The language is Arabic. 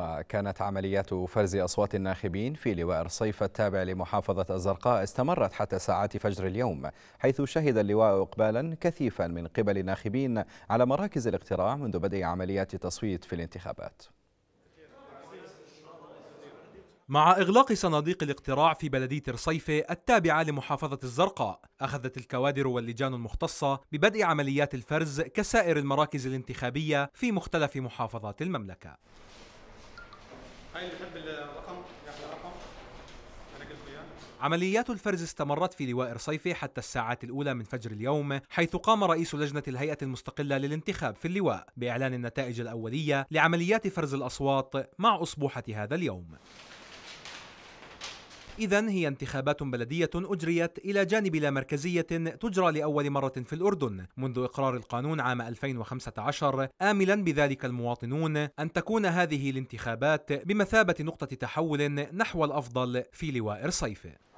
وكانت عمليات فرز أصوات الناخبين في لواء الصيف التابع لمحافظة الزرقاء استمرت حتى ساعات فجر اليوم حيث شهد اللواء إقبالا كثيفا من قبل الناخبين على مراكز الاقتراع منذ بدء عمليات تصويت في الانتخابات مع إغلاق صناديق الاقتراع في بلدية الصيفة التابعة لمحافظة الزرقاء أخذت الكوادر واللجان المختصة ببدء عمليات الفرز كسائر المراكز الانتخابية في مختلف محافظات المملكة هاي اللي بحب الرقم يعني عمليات الفرز استمرت في لواء رصيفي حتى الساعات الأولى من فجر اليوم حيث قام رئيس لجنة الهيئة المستقلة للانتخاب في اللواء بإعلان النتائج الأولية لعمليات فرز الأصوات مع أصبوحة هذا اليوم إذا هي انتخابات بلدية أجريت إلى جانب لا مركزية تجرى لأول مرة في الأردن منذ إقرار القانون عام 2015 آملا بذلك المواطنون أن تكون هذه الانتخابات بمثابة نقطة تحول نحو الأفضل في لواء الصيف